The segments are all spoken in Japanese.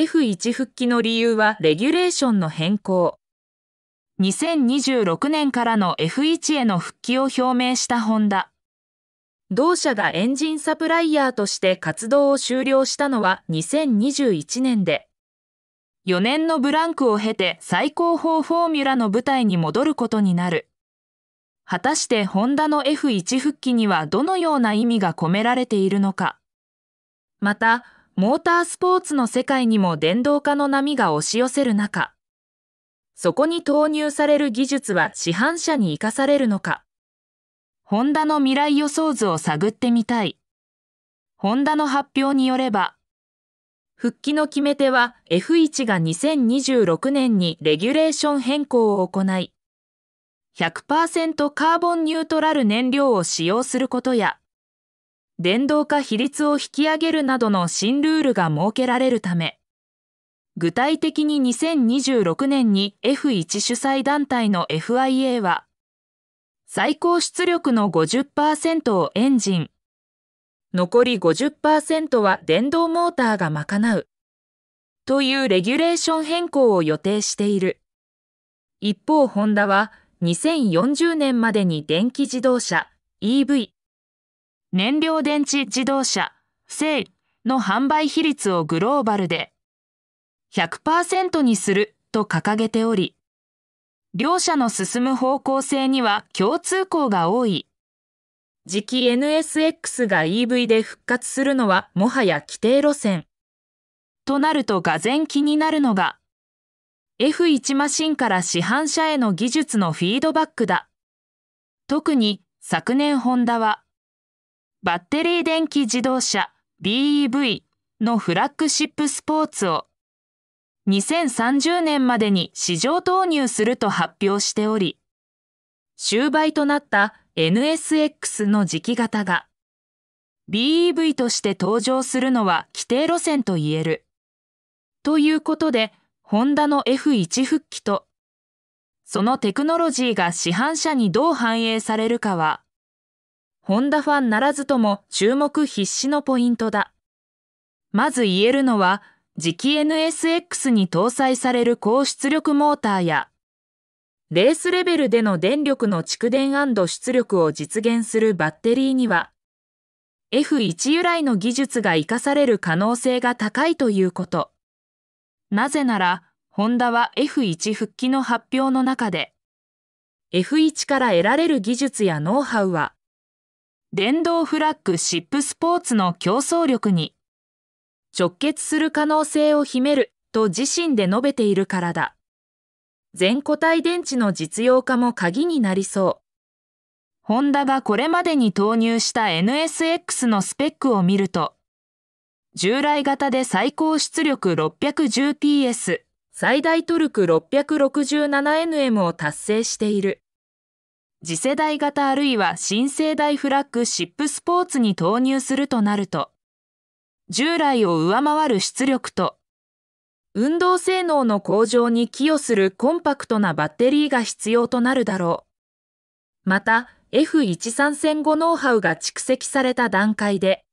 F1 復帰の理由はレギュレーションの変更。2026年からの F1 への復帰を表明したホンダ。同社がエンジンサプライヤーとして活動を終了したのは2021年で、4年のブランクを経て最高峰フォーミュラの舞台に戻ることになる。果たしてホンダの F1 復帰にはどのような意味が込められているのか。また、モータースポーツの世界にも電動化の波が押し寄せる中、そこに投入される技術は市販車に活かされるのか。ホンダの未来予想図を探ってみたい。ホンダの発表によれば、復帰の決め手は F1 が2026年にレギュレーション変更を行い、100%カーボンニュートラル燃料を使用することや、電動化比率を引き上げるなどの新ルールが設けられるため、具体的に2026年に F1 主催団体の FIA は、最高出力の50%をエンジン、残り50%は電動モーターが賄う、というレギュレーション変更を予定している。一方、ホンダは2040年までに電気自動車、EV、燃料電池自動車、セイの販売比率をグローバルで100%にすると掲げており、両社の進む方向性には共通項が多い。次期 NSX が EV で復活するのはもはや規定路線。となるとがぜ気になるのが、F1 マシンから市販車への技術のフィードバックだ。特に昨年ホンダはバッテリー電気自動車 BEV のフラッグシップスポーツを2030年までに市場投入すると発表しており、終売となった NSX の時期型が BEV として登場するのは規定路線と言える。ということで、ホンダの F1 復帰と、そのテクノロジーが市販車にどう反映されるかは、ホンダファンならずとも注目必至のポイントだ。まず言えるのは、磁気 NSX に搭載される高出力モーターや、レースレベルでの電力の蓄電出力を実現するバッテリーには、F1 由来の技術が活かされる可能性が高いということ。なぜなら、ホンダは F1 復帰の発表の中で、F1 から得られる技術やノウハウは、電動フラッグシップスポーツの競争力に直結する可能性を秘めると自身で述べているからだ。全固体電池の実用化も鍵になりそう。ホンダがこれまでに投入した NSX のスペックを見ると、従来型で最高出力 610PS、最大トルク 667Nm を達成している。次世代型あるいは新世代フラッグシップスポーツに投入するとなると、従来を上回る出力と、運動性能の向上に寄与するコンパクトなバッテリーが必要となるだろう。また、F130 戦後ノウハウが蓄積された段階で、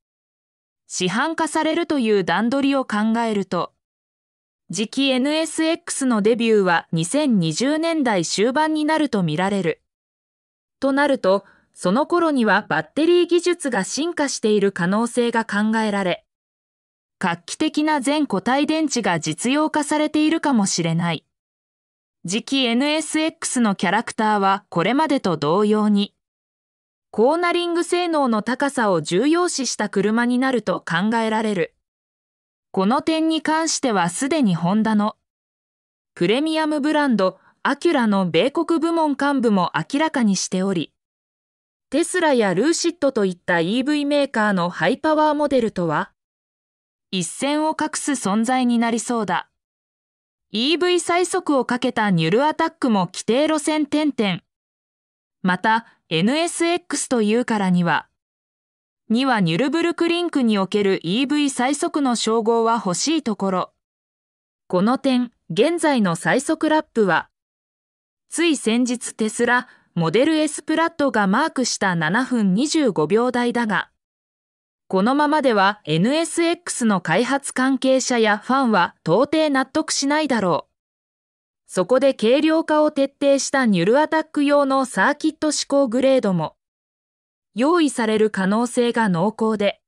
市販化されるという段取りを考えると、次期 NSX のデビューは2020年代終盤になるとみられる。となると、その頃にはバッテリー技術が進化している可能性が考えられ、画期的な全固体電池が実用化されているかもしれない。次期 NSX のキャラクターはこれまでと同様に、コーナリング性能の高さを重要視した車になると考えられる。この点に関してはすでにホンダのプレミアムブランドアキュラの米国部門幹部も明らかにしており、テスラやルーシットといった EV メーカーのハイパワーモデルとは、一線を画す存在になりそうだ。EV 最速をかけたニュルアタックも規定路線点々。また、NSX というからには、にはニュルブルクリンクにおける EV 最速の称号は欲しいところ。この点、現在の最速ラップは、つい先日テスラモデル S プラットがマークした7分25秒台だがこのままでは NSX の開発関係者やファンは到底納得しないだろうそこで軽量化を徹底したニュルアタック用のサーキット指向グレードも用意される可能性が濃厚で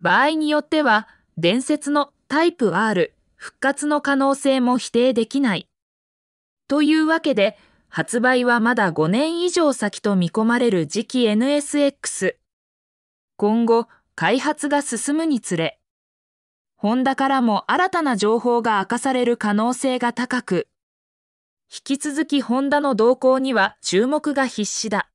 場合によっては伝説のタイプ R 復活の可能性も否定できないというわけで、発売はまだ5年以上先と見込まれる次期 NSX。今後、開発が進むにつれ、ホンダからも新たな情報が明かされる可能性が高く、引き続きホンダの動向には注目が必至だ。